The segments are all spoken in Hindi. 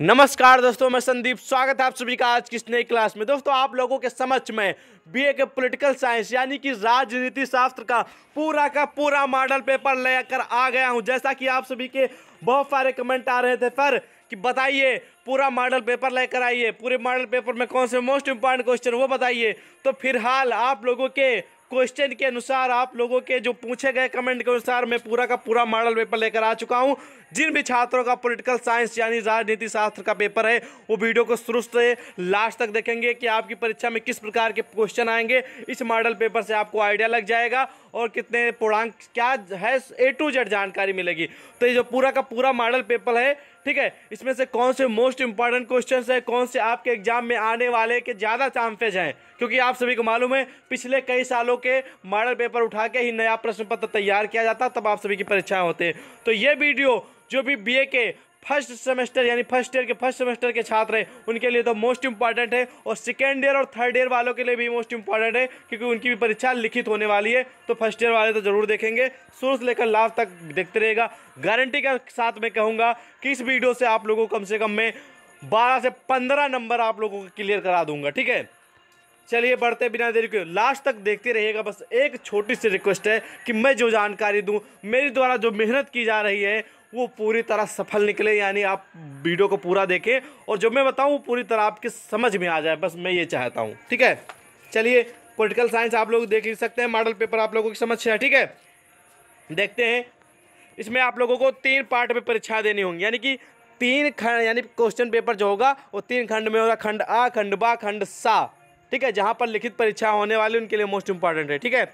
नमस्कार दोस्तों मैं संदीप स्वागत है आप सभी का आज की नई क्लास में दोस्तों आप लोगों के समझ में बीए के पॉलिटिकल साइंस यानी कि राजनीति शास्त्र का पूरा का पूरा मॉडल पेपर लेकर आ गया हूं जैसा कि आप सभी के बहुत सारे कमेंट आ रहे थे पर कि बताइए पूरा मॉडल पेपर लेकर आइए पूरे मॉडल पेपर में कौन से मोस्ट इम्पॉर्टेंट क्वेश्चन वो बताइए तो फिलहाल आप लोगों के क्वेश्चन के अनुसार आप लोगों के जो पूछे गए कमेंट के अनुसार मैं पूरा का पूरा मॉडल पेपर लेकर आ चुका हूँ जिन भी छात्रों का पोलिटिकल साइंस यानी राजनीति शास्त्र का पेपर है वो वीडियो को शुरू से लास्ट तक देखेंगे कि आपकी परीक्षा में किस प्रकार के क्वेश्चन आएंगे इस मॉडल पेपर से आपको आइडिया लग जाएगा और कितने पूर्णांक क्या है ए टू जेड जानकारी मिलेगी तो ये जो पूरा का पूरा मॉडल पेपर है ठीक है इसमें से कौन से मोस्ट इंपॉर्टेंट क्वेश्चन है कौन से आपके एग्जाम में आने वाले के ज़्यादा चांसेज हैं क्योंकि आप सभी को मालूम है पिछले कई सालों के मॉडल पेपर उठा के ही नया प्रश्न पत्र तैयार किया जाता तब आप सभी की परीक्षाएं होते हैं तो ये वीडियो जो भी बीए के फर्स्ट सेमेस्टर यानी फर्स्ट ईयर के फर्स्ट सेमेस्टर के छात्र हैं उनके लिए तो मोस्ट इंपॉर्टेंट है और सेकेंड ईयर और थर्ड ईयर वालों के लिए भी मोस्ट इंपॉर्टेंट है क्योंकि उनकी भी परीक्षा लिखित होने वाली है तो फर्स्ट ईयर वाले तो जरूर देखेंगे शुरू से लेकर लास्ट तक देखते रहेगा गारंटी के साथ मैं कहूँगा कि इस वीडियो से आप लोगों को कम से कम मैं बारह से पंद्रह नंबर आप लोगों को क्लियर करा दूंगा ठीक है चलिए बढ़ते बिना देरी के लास्ट तक देखते रहिएगा बस एक छोटी सी रिक्वेस्ट है कि मैं जो जानकारी दूं मेरे द्वारा जो मेहनत की जा रही है वो पूरी तरह सफल निकले यानी आप वीडियो को पूरा देखें और जो मैं बताऊँ वो पूरी तरह आपके समझ में आ जाए बस मैं ये चाहता हूँ ठीक है चलिए पॉलिटिकल साइंस आप लोग देख सकते हैं मॉडल पेपर आप लोगों की समझ से है ठीक है देखते हैं इसमें आप लोगों को तीन पार्ट में परीक्षा देनी होंगी यानी कि तीन खंड यानी क्वेश्चन पेपर जो होगा वो तीन खंड में होगा खंड आ खंड बा खंड सा ठीक है जहाँ पर लिखित परीक्षा होने वाली उनके लिए मोस्ट इंपॉर्टेंट है ठीक है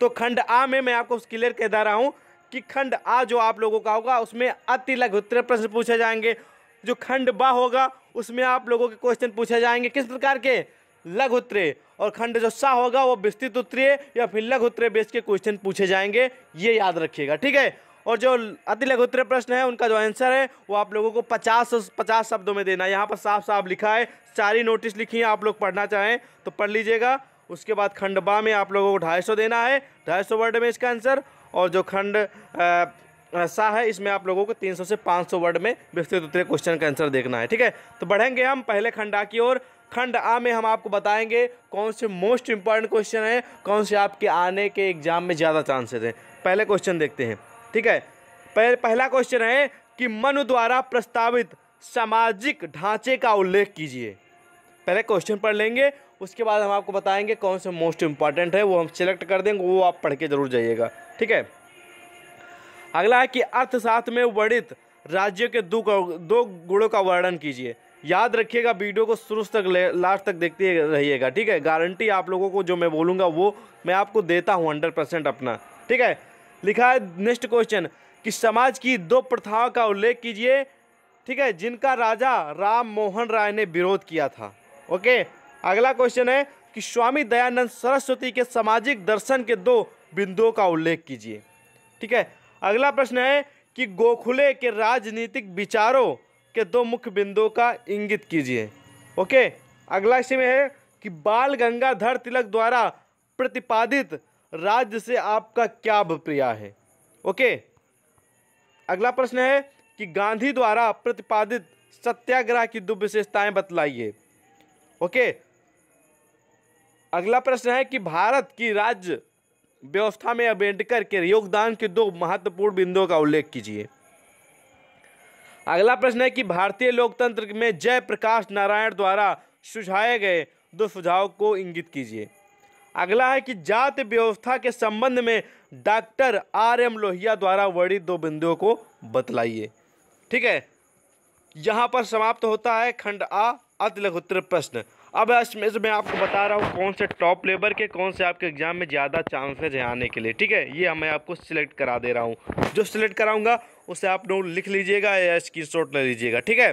तो खंड आ में मैं आपको क्लियर कह दा रहा हूँ कि खंड आ जो आप लोगों का होगा उसमें अति लघुत्तर प्रश्न पूछे जाएंगे जो खंड बा होगा उसमें आप लोगों के क्वेश्चन पूछे जाएंगे किस प्रकार के लघु उत्तरीय और खंड जो सा होगा वो विस्तृत उत्तरीय या फिर लघु उत्तरीय बेस के क्वेश्चन पूछे जाएंगे ये याद रखिएगा ठीक है और जो अति लघु उत्तरीय प्रश्न है उनका जो आंसर है वो आप लोगों को पचास पचास शब्दों में देना है यहाँ पर साफ साफ लिखा है सारी नोटिस लिखी है आप लोग पढ़ना चाहें तो पढ़ लीजिएगा उसके बाद खंड बा में आप लोगों को ढाई सौ देना है ढाई सौ वर्ड में इसका आंसर और जो खंड सा है इसमें आप लोगों को 300 से 500 वर्ड में विस्तृत उत्तरे क्वेश्चन का आंसर देखना है ठीक है तो बढ़ेंगे हम पहले खंड आ की ओर खंड आ में हम आपको बताएंगे कौन से मोस्ट इंपॉर्टेंट क्वेश्चन हैं कौन से आपके आने के एग्जाम में ज़्यादा चांसेस हैं पहले क्वेश्चन देखते हैं ठीक है पह, पहला क्वेश्चन है कि मनु द्वारा प्रस्तावित सामाजिक ढांचे का उल्लेख कीजिए पहले क्वेश्चन पढ़ लेंगे उसके बाद हम आपको बताएंगे कौन से मोस्ट इंपॉर्टेंट है वो हम सिलेक्ट कर देंगे वो आप पढ़ के जरूर जाइएगा ठीक है अगला है कि अर्थशास्त्र में वर्णित राज्य के दो दो गुणों का वर्णन कीजिए याद रखिएगा वीडियो को शुरू तक लास्ट तक देखते रहिएगा ठीक है गारंटी आप लोगों को जो मैं बोलूँगा वो मैं आपको देता हूँ हंड्रेड परसेंट अपना ठीक है लिखा है नेक्स्ट क्वेश्चन कि समाज की दो प्रथाओं का उल्लेख कीजिए ठीक है जिनका राजा राम मोहन राय ने विरोध किया था ओके अगला क्वेश्चन है कि स्वामी दयानंद सरस्वती के सामाजिक दर्शन के दो बिंदुओं का उल्लेख कीजिए ठीक है अगला प्रश्न है कि गोखले के राजनीतिक विचारों के दो मुख्य बिंदुओं का इंगित कीजिए ओके अगला इसी में है कि बाल गंगाधर तिलक द्वारा प्रतिपादित राज्य से आपका क्या अभिप्रिया है ओके अगला प्रश्न है कि गांधी द्वारा प्रतिपादित सत्याग्रह की दो विशेषताएं बतलाइए ओके अगला प्रश्न है कि भारत की राज्य व्यवस्था में अम्बेडकर के योगदान के दो महत्वपूर्ण बिंदुओं का उल्लेख कीजिए अगला प्रश्न है कि भारतीय लोकतंत्र में जय प्रकाश नारायण द्वारा सुझाए गए दो सुझाव को इंगित कीजिए अगला है कि जाति व्यवस्था के संबंध में डॉक्टर आर एम लोहिया द्वारा वर्णित दो बिंदुओं को बतलाइए ठीक है यहाँ पर समाप्त होता है खंड आ अति लघुत्तर प्रश्न अब इसमें मैं आपको बता रहा हूँ कौन से टॉप लेबर के कौन से आपके एग्ज़ाम में ज़्यादा चांसेज हैं आने के लिए ठीक है ये मैं आपको सिलेक्ट करा दे रहा हूँ जो सिलेक्ट कराऊँगा उसे आप नोट लिख लीजिएगा या स्क्रीन शॉट ले लीजिएगा ठीक है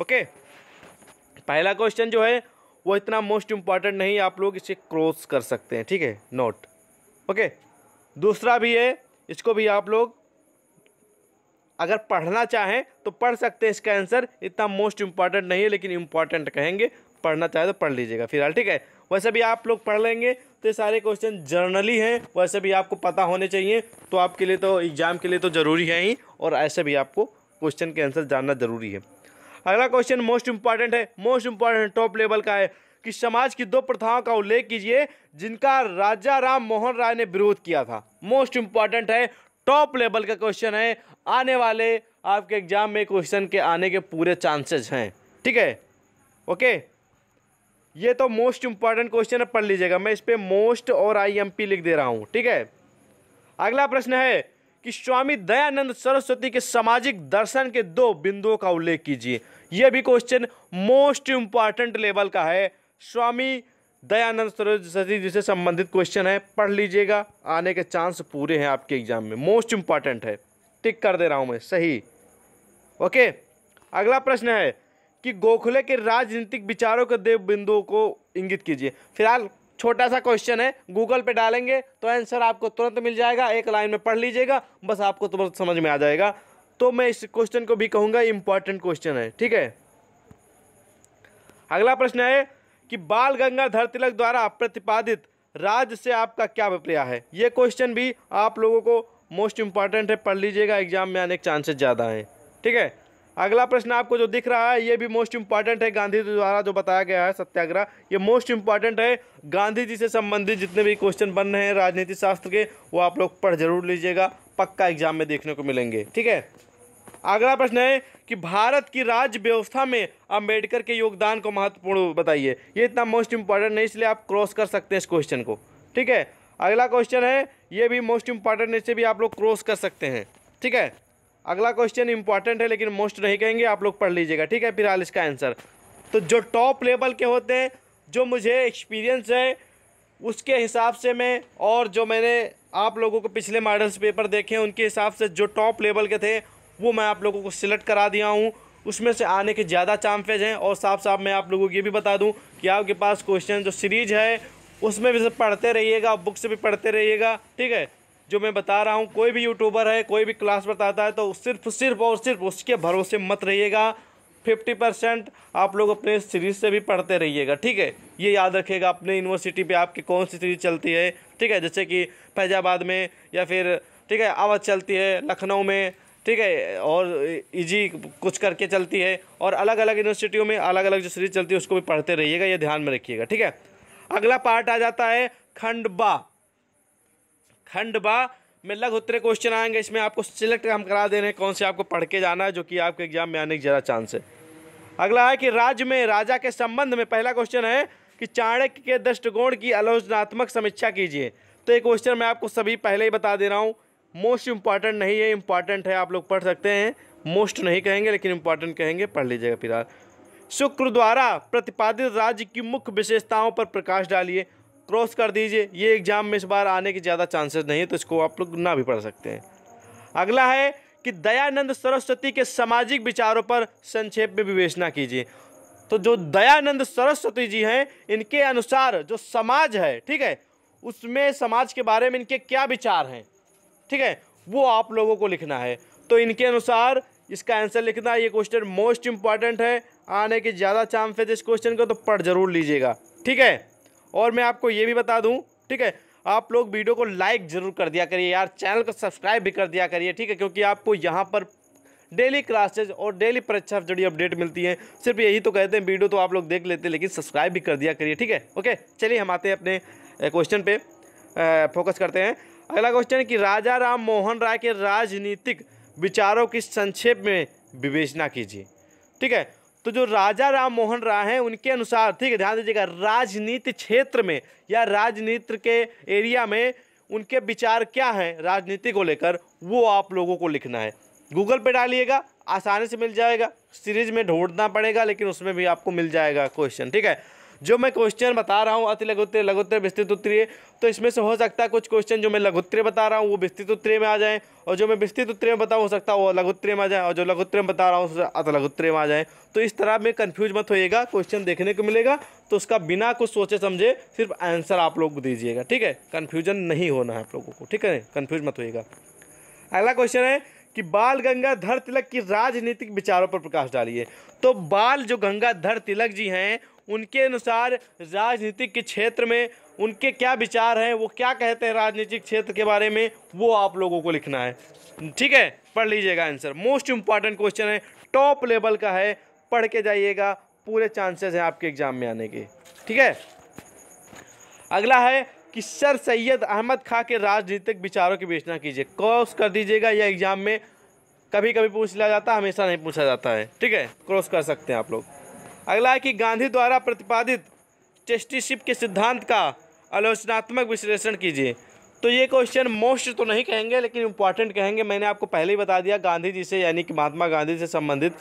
ओके पहला क्वेश्चन जो है वो इतना मोस्ट इम्पॉर्टेंट नहीं आप लोग इसे क्रॉस कर सकते हैं ठीक है नोट ओके दूसरा भी है इसको भी आप लोग अगर पढ़ना चाहें तो पढ़ सकते हैं इसका आंसर इतना मोस्ट इम्पॉर्टेंट नहीं है लेकिन इम्पॉर्टेंट कहेंगे पढ़ना चाहे तो पढ़ लीजिएगा फिलहाल ठीक है वैसे भी आप लोग पढ़ लेंगे तो ये सारे क्वेश्चन जर्नली हैं वैसे भी आपको पता होने चाहिए तो आपके लिए तो एग्ज़ाम के लिए तो ज़रूरी है ही और ऐसे भी आपको क्वेश्चन के आंसर जानना ज़रूरी है अगला क्वेश्चन मोस्ट इम्पॉर्टेंट है मोस्ट इम्पॉर्टेंट टॉप लेवल का है कि समाज की दो प्रथाओं का उल्लेख कीजिए जिनका राजा राम मोहन राय ने विरोध किया था मोस्ट इम्पॉर्टेंट है टॉप लेवल का क्वेश्चन है आने वाले आपके एग्जाम में क्वेश्चन के आने के पूरे चांसेस हैं ठीक है ओके ये तो मोस्ट इंपॉर्टेंट क्वेश्चन है पढ़ लीजिएगा मैं इस पर मोस्ट और आईएमपी लिख दे रहा हूँ ठीक है अगला प्रश्न है कि स्वामी दयानंद सरस्वती के सामाजिक दर्शन के दो बिंदुओं का उल्लेख कीजिए यह भी क्वेश्चन मोस्ट इंपॉर्टेंट लेवल का है स्वामी दयानंद सरस्वती जी से संबंधित क्वेश्चन है पढ़ लीजिएगा आने के चांस पूरे हैं आपके एग्जाम में मोस्ट इंपॉर्टेंट है टिक कर दे रहा हूँ मैं सही ओके अगला प्रश्न है कि गोखले के राजनीतिक विचारों के देव बिंदुओं को इंगित कीजिए फिलहाल छोटा सा क्वेश्चन है गूगल पे डालेंगे तो आंसर आपको तुरंत मिल जाएगा एक लाइन में पढ़ लीजिएगा बस आपको तुरंत समझ में आ जाएगा तो मैं इस क्वेश्चन को भी कहूँगा इंपॉर्टेंट क्वेश्चन है ठीक है अगला प्रश्न है कि बाल गंगाधर तिलक द्वारा प्रतिपादित राज्य से आपका क्या अभिप्राय है ये क्वेश्चन भी आप लोगों को मोस्ट इंपॉर्टेंट है पढ़ लीजिएगा एग्जाम में आने के चांसेस ज़्यादा हैं ठीक है अगला प्रश्न आपको जो दिख रहा है ये भी मोस्ट इंपॉर्टेंट है गांधी जी द्वारा जो बताया गया है सत्याग्रह ये मोस्ट इंपॉर्टेंट है गांधी जी से संबंधित जितने भी क्वेश्चन बन रहे हैं राजनीति शास्त्र के वो आप लोग पढ़ जरूर लीजिएगा पक्का एग्जाम में देखने को मिलेंगे ठीक है अगला प्रश्न है कि भारत की राज्य व्यवस्था में अम्बेडकर के योगदान को महत्वपूर्ण बताइए ये इतना मोस्ट इंपॉर्टेंट नहीं इसलिए आप क्रॉस कर सकते हैं इस क्वेश्चन को ठीक है अगला क्वेश्चन है ये भी मोस्ट इंपॉर्टेंट इससे भी आप लोग क्रॉस कर सकते हैं ठीक है अगला क्वेश्चन इंपॉर्टेंट है लेकिन मोस्ट नहीं कहेंगे आप लोग पढ़ लीजिएगा ठीक है फिलहाल इसका आंसर तो जो टॉप लेवल के होते हैं जो मुझे एक्सपीरियंस है उसके हिसाब से मैं और जो मैंने आप लोगों को पिछले मॉडल्स पेपर देखे हैं उनके हिसाब से जो टॉप लेवल के थे वो मैं आप लोगों को सिलेक्ट करा दिया हूँ उसमें से आने के ज़्यादा चांसेज हैं और साफ साफ मैं आप लोगों को ये भी बता दूँ कि आपके पास क्वेश्चन जो सीरीज है उसमें भी सब पढ़ते रहिएगा बुक से भी पढ़ते रहिएगा ठीक है जो मैं बता रहा हूँ कोई भी यूट्यूबर है कोई भी क्लास बताता है तो सिर्फ सिर्फ और सिर्फ उसके भरोसे मत रहिएगा फिफ्टी परसेंट आप लोग अपने सीरीज से भी पढ़ते रहिएगा ठीक है ये याद रखिएगा अपने यूनिवर्सिटी पे आपकी कौन सी सीरीज चलती है ठीक है जैसे कि फैजाबाद में या फिर ठीक है आवाज़ चलती है लखनऊ में ठीक है और इजी कुछ करके चलती है और अलग अलग यूनिवर्सिटियों में अलग अलग जो सीरीज चलती है उसको भी पढ़ते रहिएगा ये ध्यान में रखिएगा ठीक है अगला पार्ट आ जाता है खंडबा खंड बा में लग उतरे क्वेश्चन आएंगे इसमें आपको सिलेक्ट हम करा दे रहे हैं कौन से आपको पढ़ के जाना है जो कि आपके एग्जाम में आने की ज़रा चांस है अगला है कि राज्य में राजा के संबंध में पहला क्वेश्चन है कि चाणक्य के दृष्टिकोण की आलोचनात्मक समीक्षा कीजिए तो ये क्वेश्चन मैं आपको सभी पहले ही बता दे रहा हूँ मोस्ट इम्पॉर्टेंट नहीं है इम्पॉर्टेंट है आप लोग पढ़ सकते हैं मोस्ट नहीं कहेंगे लेकिन इम्पॉर्टेंट कहेंगे पढ़ लीजिएगा फिलहाल शुक्र द्वारा प्रतिपादित राज्य की मुख्य विशेषताओं पर प्रकाश डालिए क्रॉस कर दीजिए ये एग्ज़ाम में इस बार आने के ज़्यादा चांसेस नहीं है तो इसको आप लोग ना भी पढ़ सकते हैं अगला है कि दयानंद सरस्वती के सामाजिक विचारों पर संक्षेप में विवेचना कीजिए तो जो दयानंद सरस्वती जी हैं इनके अनुसार जो समाज है ठीक है उसमें समाज के बारे में इनके क्या विचार हैं ठीक है वो आप लोगों को लिखना है तो इनके अनुसार इसका आंसर लिखना ये क्वेश्चन मोस्ट इम्पॉर्टेंट है आने के ज़्यादा चांस इस क्वेश्चन को तो पढ़ जरूर लीजिएगा ठीक है और मैं आपको ये भी बता दूँ ठीक है आप लोग वीडियो को लाइक ज़रूर कर दिया करिए यार चैनल को सब्सक्राइब भी कर दिया करिए ठीक है क्योंकि आपको यहाँ पर डेली क्लासेज और डेली परीक्षा जुड़ी अपडेट मिलती है सिर्फ यही तो कहते हैं वीडियो तो आप लोग देख लेते हैं लेकिन सब्सक्राइब भी कर दिया करिए ठीक है ओके चलिए हम आते हैं अपने क्वेश्चन पे फोकस करते हैं अगला क्वेश्चन है कि राजा राम मोहन राय के राजनीतिक विचारों की संक्षेप में विवेचना कीजिए ठीक है तो जो राजा राम मोहन राय हैं उनके अनुसार ठीक है ध्यान दीजिएगा राजनीति क्षेत्र में या राजनीति के एरिया में उनके विचार क्या हैं राजनीति को लेकर वो आप लोगों को लिखना है गूगल पे डालिएगा आसानी से मिल जाएगा सीरीज में ढूंढना पड़ेगा लेकिन उसमें भी आपको मिल जाएगा क्वेश्चन ठीक है जो मैं क्वेश्चन बता रहा हूँ अति लघुत्तरीय लघुत्तरीय विस्तृत उत्तरीय तो इसमें से हो सकता है कुछ क्वेश्चन जो मैं लघुत्तरीय बता रहा हूँ वो विस्तृत उत्तरीय में आ जाए और जो मैं विस्तृत उत्तरीय में बताऊँ हो सकता है वो लघुत्तरीय में आ जाए और जो लघुत्तरीय में बता रहा हूँ अति लघुत्तरीय में आ जाए तो इस तरह में कन्फ्यूज मत होइएगा क्वेश्चन देखने को मिलेगा तो उसका बिना कुछ सोचे समझे सिर्फ आंसर आप लोग दीजिएगा ठीक है कन्फ्यूजन नहीं होना है आप लोगों को ठीक है कन्फ्यूज मत होइएगा अगला क्वेश्चन है कि बाल गंगाधर तिलक की राजनीतिक विचारों पर प्रकाश डालिए तो बाल जो गंगाधर तिलक जी हैं उनके अनुसार राजनीतिक के क्षेत्र में उनके क्या विचार हैं वो क्या कहते हैं राजनीतिक क्षेत्र के बारे में वो आप लोगों को लिखना है ठीक है पढ़ लीजिएगा आंसर मोस्ट इम्पॉर्टेंट क्वेश्चन है टॉप लेवल का है पढ़ के जाइएगा पूरे चांसेस हैं आपके एग्ज़ाम में आने के ठीक है अगला है कि सर सैयद अहमद खां के राजनीतिक विचारों की विवेचना कीजिए क्रॉस कर दीजिएगा या एग्ज़ाम में कभी कभी पूछ लिया जाता हमेशा नहीं पूछा जाता है ठीक है क्रॉस कर सकते हैं आप लोग अगला है कि गांधी द्वारा प्रतिपादित टेस्टीशिप के सिद्धांत का आलोचनात्मक विश्लेषण कीजिए तो ये क्वेश्चन मोस्ट तो नहीं कहेंगे लेकिन इम्पॉर्टेंट कहेंगे मैंने आपको पहले ही बता दिया गांधी जी से यानी कि महात्मा गांधी से संबंधित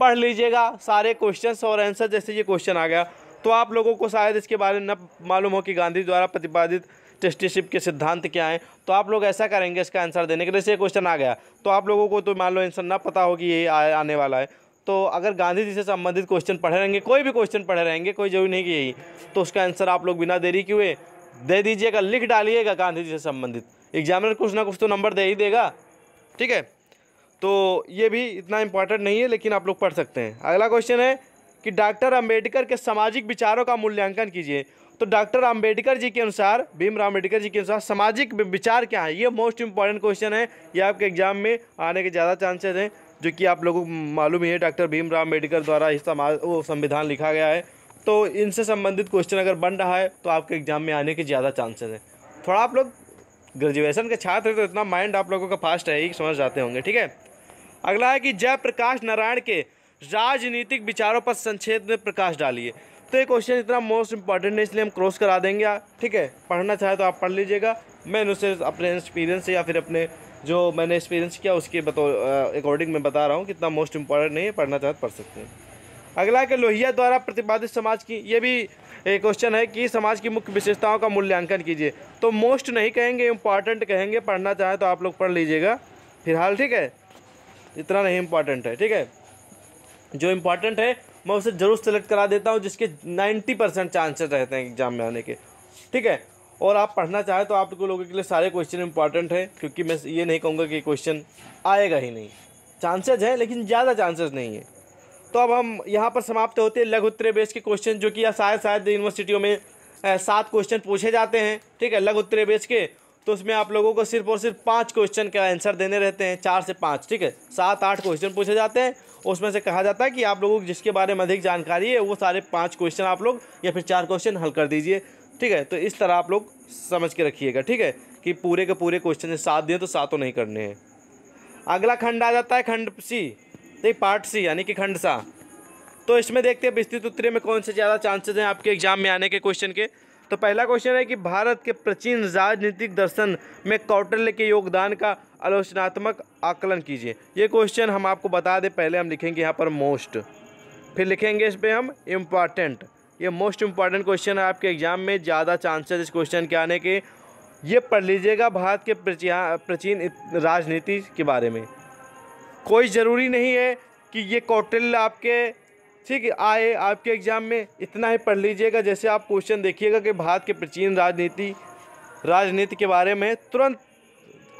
पढ़ लीजिएगा सारे क्वेश्चन और आंसर जैसे ये क्वेश्चन आ गया तो आप लोगों को शायद इसके बारे में न मालूम हो कि गांधी द्वारा प्रतिपादित टेस्टीशिप के सिद्धांत क्या हैं तो आप लोग ऐसा करेंगे इसका आंसर देने के लिए जैसे क्वेश्चन आ गया तो आप लोगों को तो मान लो आंसर ना पता हो कि ये आने वाला है तो अगर गांधी जी से संबंधित क्वेश्चन पढ़े रहेंगे कोई भी क्वेश्चन पढ़े रहेंगे कोई जरूरी नहीं कि यही तो उसका आंसर आप लोग बिना देरी के हुए दे दीजिएगा लिख डालिएगा गांधी जी से संबंधित एग्जामिनर कुछ ना कुछ तो नंबर दे ही देगा ठीक है तो ये भी इतना इम्पोर्टेंट नहीं है लेकिन आप लोग पढ़ सकते हैं अगला क्वेश्चन है कि डॉक्टर अम्बेडकर के सामाजिक विचारों का मूल्यांकन कीजिए तो डॉक्टर अम्बेडकर जी के अनुसार भीमराव अम्बेडकर जी के अनुसार सामाजिक विचार क्या है ये मोस्ट इम्पॉर्टेंट क्वेश्चन है ये आपके एग्जाम में आने के ज़्यादा चांसेस हैं जो कि आप लोगों को मालूम ही है डॉक्टर भीमराव अम्बेडकर द्वारा इस्तेमाल वो संविधान लिखा गया है तो इनसे संबंधित क्वेश्चन अगर बन रहा है तो आपके एग्ज़ाम में आने के ज़्यादा चांसेस हैं थोड़ा आप लोग ग्रेजुएशन के छात्र हैं तो इतना माइंड आप लोगों का फास्ट है ही समझ जाते होंगे ठीक है अगला है कि जयप्रकाश नारायण के राजनीतिक विचारों पर संक्षेप में प्रकाश डालिए तो ये क्वेश्चन इतना मोस्ट इंपॉर्टेंट है इसलिए हम क्रॉस करा देंगे ठीक है पढ़ना चाहे तो आप पढ़ लीजिएगा मैं उससे अपने एक्सपीरियंस से या फिर अपने जो मैंने एक्सपीरियंस किया उसके बतो अकॉर्डिंग मैं बता रहा हूँ कितना मोस्ट इम्पॉर्टेंट नहीं है पढ़ना चाहते तो पढ़ सकते हैं अगला के लोहिया द्वारा प्रतिपादित समाज की ये भी एक क्वेश्चन है कि समाज की मुख्य विशेषताओं का मूल्यांकन कीजिए तो मोस्ट नहीं कहेंगे इम्पॉर्टेंट कहेंगे पढ़ना चाहें तो आप लोग पढ़ लीजिएगा फिलहाल ठीक है इतना नहीं इम्पॉर्टेंट है ठीक है जो इम्पॉर्टेंट है मैं उसे ज़रूर सेलेक्ट करा देता हूँ जिसके नाइन्टी परसेंट चांसेस रहते हैं एग्ज़ाम में आने के ठीक है और आप पढ़ना चाहें तो आप लोगों के लिए सारे क्वेश्चन इंपॉर्टेंट हैं क्योंकि मैं ये नहीं कहूँगा कि क्वेश्चन आएगा ही नहीं चांसेज हैं लेकिन ज़्यादा चांसेज नहीं है तो अब हम यहाँ पर समाप्त होते हैं लघु उत्तरीय बेस के क्वेश्चन जो कि शायद शायद यूनिवर्सिटियों में सात क्वेश्चन पूछे जाते हैं ठीक है लघु उत्तरीय बेस के तो उसमें आप लोगों को सिर्फ और सिर्फ पाँच क्वेश्चन का आंसर देने रहते हैं चार से पाँच ठीक है सात आठ क्वेश्चन पूछे जाते हैं उसमें से कहा जाता है कि आप लोगों को जिसके बारे में अधिक जानकारी है वो सारे पाँच क्वेश्चन आप लोग या फिर चार क्वेश्चन हल कर दीजिए ठीक है तो इस तरह आप लोग समझ के रखिएगा ठीक है कि पूरे के पूरे क्वेश्चन सात दिए तो सातों नहीं करने हैं अगला खंड आ जाता है खंड सी तो पार्ट सी यानी कि खंड सा तो इसमें देखते हैं विस्तृत उत्तरी में कौन से ज़्यादा चांसेस हैं आपके एग्जाम में आने के क्वेश्चन के तो पहला क्वेश्चन है कि भारत के प्राचीन राजनीतिक दर्शन में कौटल्य के योगदान का आलोचनात्मक आकलन कीजिए ये क्वेश्चन हम आपको बता दें पहले हम लिखेंगे यहाँ पर मोस्ट फिर लिखेंगे इस पर हम इम्पॉर्टेंट ये मोस्ट इंपॉर्टेंट क्वेश्चन है आपके एग्ज़ाम में ज़्यादा चांसेस इस क्वेश्चन के आने के ये पढ़ लीजिएगा भारत के प्राचीन राजनीति के बारे में कोई ज़रूरी नहीं है कि ये कौटिल्य आपके ठीक आए आपके एग्ज़ाम में इतना ही पढ़ लीजिएगा जैसे आप क्वेश्चन देखिएगा कि भारत के प्राचीन राजनीति राजनीति के बारे में तुरंत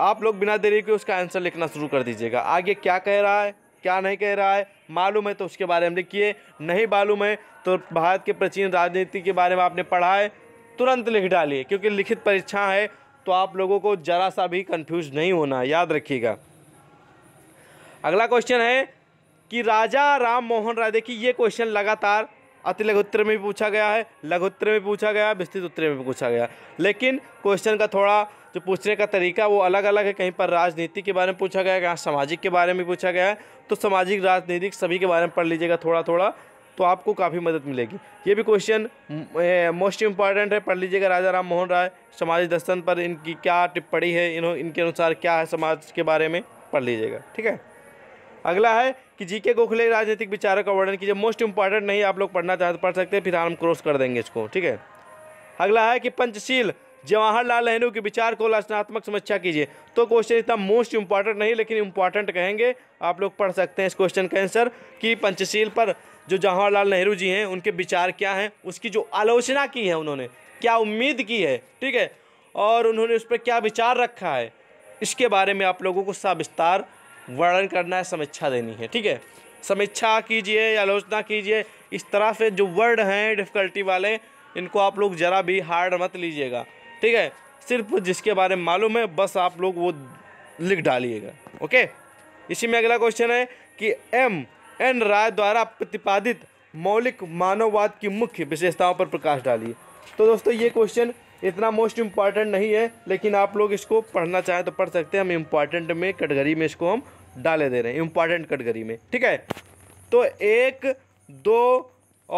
आप लोग बिना देरी के उसका आंसर लिखना शुरू कर दीजिएगा आगे क्या कह रहा है क्या नहीं कह रहा है मालूम है तो उसके बारे में लिखिए नहीं मालूम है तो भारत के प्राचीन राजनीति के बारे में आपने पढ़ा है तुरंत लिख डालिए क्योंकि लिखित परीक्षा है तो आप लोगों को ज़रा सा भी कंफ्यूज नहीं होना याद रखिएगा अगला क्वेश्चन है कि राजा राम मोहन राय देखिए ये क्वेश्चन लगातार अति लघुत्तर में भी पूछा गया है लघुत्तर में पूछा गया विस्तृत उत्तर में भी पूछा गया लेकिन क्वेश्चन का थोड़ा जो तो पूछने का तरीका वो अलग अलग है कहीं पर राजनीति के बारे में पूछा गया है कहाँ सामाजिक के बारे में पूछा गया है तो सामाजिक राजनीतिक सभी के बारे में पढ़ लीजिएगा थोड़ा थोड़ा तो आपको काफ़ी मदद मिलेगी ये भी क्वेश्चन मोस्ट इम्पॉर्टेंट है पढ़ लीजिएगा राजा राम मोहन राय समाज दर्शन पर इनकी क्या टिप्पणी है इन्हों इनके अनुसार क्या है समाज के बारे में पढ़ लीजिएगा ठीक है अगला है कि जी के गोखले राजनीतिक विचारों का वर्णन कीजिए मोस्ट इम्पॉर्टेंट नहीं आप लोग पढ़ना चाहते तो पढ़ सकते हैं फिर हम क्रॉस कर देंगे इसको ठीक है अगला है कि पंचशील जवाहरलाल नेहरू के विचार को रचनात्मक समीक्षा कीजिए तो क्वेश्चन इतना मोस्ट इंपॉर्टेंट नहीं लेकिन इंपॉर्टेंट कहेंगे आप लोग पढ़ सकते हैं इस क्वेश्चन का आंसर कि पंचशील पर जो जवाहरलाल नेहरू जी हैं उनके विचार क्या हैं उसकी जो आलोचना की है उन्होंने क्या उम्मीद की है ठीक है और उन्होंने उस पर क्या विचार रखा है इसके बारे में आप लोगों को सविस्तार वर्णन करना है समीक्षा देनी है ठीक है समीक्षा कीजिए आलोचना कीजिए इस तरह से जो वर्ड हैं डिफ़िकल्टी वाले इनको आप लोग ज़रा भी हार्ड मत लीजिएगा ठीक है सिर्फ जिसके बारे में मालूम है बस आप लोग वो लिख डालिएगा ओके इसी में अगला क्वेश्चन है कि एम एन राय द्वारा प्रतिपादित मौलिक मानववाद की मुख्य विशेषताओं पर प्रकाश डालिए तो दोस्तों ये क्वेश्चन इतना मोस्ट इम्पॉर्टेंट नहीं है लेकिन आप लोग इसको पढ़ना चाहें तो पढ़ सकते हैं हम इम्पॉर्टेंट में कटगरी में इसको हम डाले दे रहे हैं इम्पॉर्टेंट कटगरी में ठीक है तो एक दो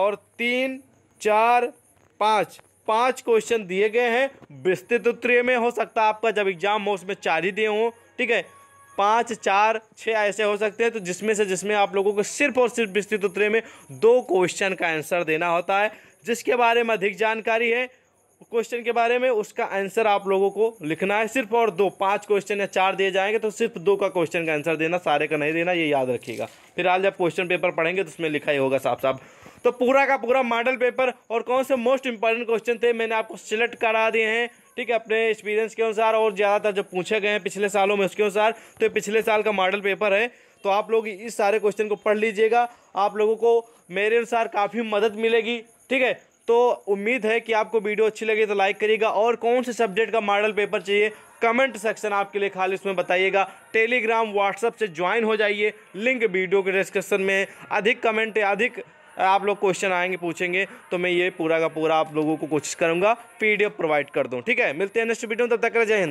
और तीन चार पाँच पांच क्वेश्चन दिए गए हैं विस्तृत उत्तरीय में हो सकता है आपका जब एग्जाम हो उसमें चार ही दिए हों ठीक है पाँच चार छः ऐसे हो सकते हैं तो जिसमें से जिसमें आप लोगों को सिर्फ और सिर्फ विस्तृत उत्तरीय में दो क्वेश्चन का आंसर देना होता है जिसके बारे में अधिक जानकारी है क्वेश्चन के बारे में उसका आंसर आप लोगों को लिखना है सिर्फ और दो पांच क्वेश्चन या चार दिए जाएंगे तो सिर्फ दो का क्वेश्चन का आंसर देना सारे का नहीं देना ये याद रखिएगा फिर आज जब क्वेश्चन पेपर पढ़ेंगे तो उसमें लिखा ही होगा साफ साफ तो पूरा का पूरा मॉडल पेपर और कौन से मोस्ट इंपॉर्टेंट क्वेश्चन थे मैंने आपको सिलेक्ट करा दिए हैं ठीक है अपने एक्सपीरियंस के अनुसार और ज़्यादातर जब पूछे गए हैं पिछले सालों में उसके अनुसार तो पिछले साल का मॉडल पेपर है तो आप लोग इस सारे क्वेश्चन को पढ़ लीजिएगा आप लोगों को मेरे अनुसार काफ़ी मदद मिलेगी ठीक है तो उम्मीद है कि आपको वीडियो अच्छी लगी तो लाइक करिएगा और कौन से सब्जेक्ट का मॉडल पेपर चाहिए कमेंट सेक्शन आपके लिए खाली उसमें बताइएगा टेलीग्राम व्हाट्सएप से ज्वाइन हो जाइए लिंक वीडियो के डिस्क्रिप्शन में अधिक कमेंट अधिक आप लोग क्वेश्चन आएंगे पूछेंगे तो मैं ये पूरा का पूरा आप लोगों को कोशिश करूँगा पी प्रोवाइड कर दूँ ठीक है मिलते हैं नेक्स्ट वीडियो में तब तक जय हिंद